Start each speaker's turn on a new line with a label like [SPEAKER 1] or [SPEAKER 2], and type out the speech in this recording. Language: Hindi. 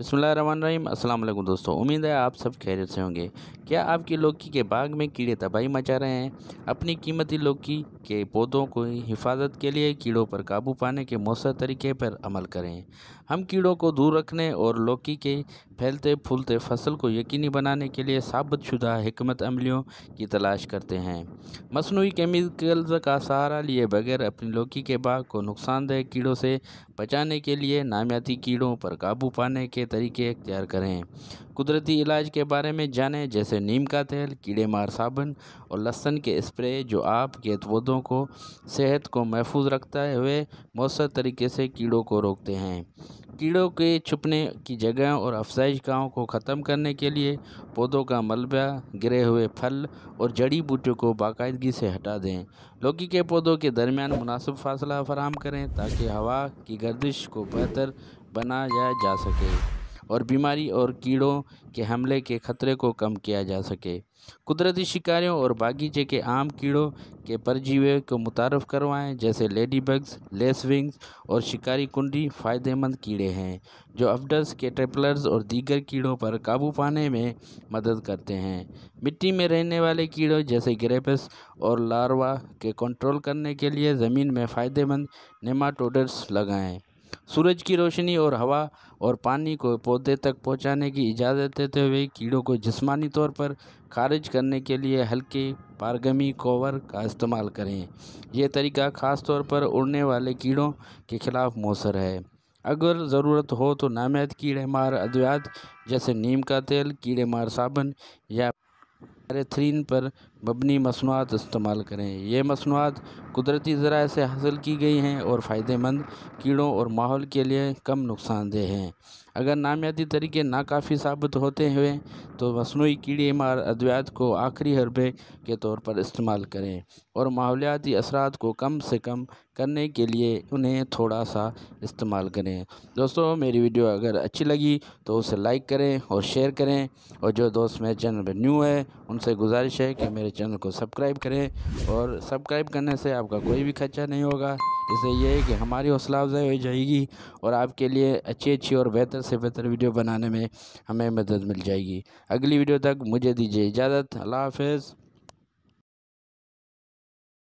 [SPEAKER 1] बसमीम अस्सलाम दोस्तों उम्मीद है आप सब खैरियत से होंगे क्या आपकी लौकी के बाग में कीड़े तबाही मचा रहे हैं अपनी कीमती लौकी के पौधों को हिफाजत के लिए कीड़ों पर काबू पाने के मौसर तरीके पर अमल करें हम कीड़ों को दूर रखने और लौकी के फैलते फूलते फसल को यकीनी बनाने के लिए साबित शुदा हमत अमलियों की तलाश करते हैं मसनू केमिकल्स का सहारा लिए बगैर अपनी लौकी के बाग को नुकसानदेह कीड़ों से बचाने के लिए नामियाती कीड़ों पर काबू पाने के तरीके अख्तियार करें कुदरती इलाज के बारे में जानें जैसे नीम का तेल कीड़े मार साबुन और लहसन के स्प्रे जो आपके पौधों को सेहत को महफूज रखता हुए मौसर तरीके से कीड़ों को रोकते हैं कीड़ों के छुपने की जगह और अफजाइश गाँव को ख़त्म करने के लिए पौधों का मलबा गिरे हुए फल और जड़ी बूटियों को बाकायदगी से हटा दें लौकी के पौधों के दरमियान मुनासिब फासला फराम करें ताकि हवा की गर्दिश को बेहतर बनाया जा सके और बीमारी और कीड़ों के हमले के खतरे को कम किया जा सके कुदरती शिकारियों और बागीचे के आम कीड़ों के परजीवियों को मुतारफ़ करवाएं जैसे लेडी बग्स लेस विंग्स और शिकारी कुंडी फ़ायदेमंद कीड़े हैं जो अफडर्स के केटरपिलर्स और दीगर कीड़ों पर काबू पाने में मदद करते हैं मिट्टी में रहने वाले कीड़ों जैसे ग्रेपस और लार्वा के कंट्रोल करने के लिए ज़मीन में फ़ायदेमंद नेमाटोडर्स लगाएं सूरज की रोशनी और हवा और पानी को पौधे तक पहुंचाने की इजाज़त देते हुए कीड़ों को जिस्मानी तौर पर खारिज करने के लिए हल्के पारगमी कोवर का इस्तेमाल करें यह तरीका ख़ास तौर पर उड़ने वाले कीड़ों के खिलाफ मौसर है अगर ज़रूरत हो तो नामैद कीड़े मार अद्वैत जैसे नीम का तेल कीड़े मार साबन या पैरेथरीन पर मबनी मसनूआत इस्तेमाल करें ये मसनूआत कुदरती ज़रा से हासिल की गई हैं और फ़ायदेमंद कीड़ों और माहौल के लिए कम नुकसानदेह हैं अगर नामियाती तरीके नाकाफ़ी साबित होते हुए तो मसनू कीड़ी मार अद्वियात को आखिरी हरबे के तौर पर इस्तेमाल करें और माहौलियाती असरात को कम से कम करने के लिए उन्हें थोड़ा सा इस्तेमाल करें दोस्तों मेरी वीडियो अगर अच्छी लगी तो उसे लाइक करें और शेयर करें और जो दोस्त मेरे चैनल पर न्यू है उन आपसे गुजारिश है कि मेरे चैनल को सब्सक्राइब करें और सब्सक्राइब करने से आपका कोई भी खर्चा नहीं होगा इससे ये है कि हमारी हौसला अफजाई हो जाएगी और आपके लिए अच्छी अच्छी और बेहतर से बेहतर वीडियो बनाने में हमें मदद मिल जाएगी अगली वीडियो तक मुझे दीजिए इजाज़त अल्लाह हाफिज़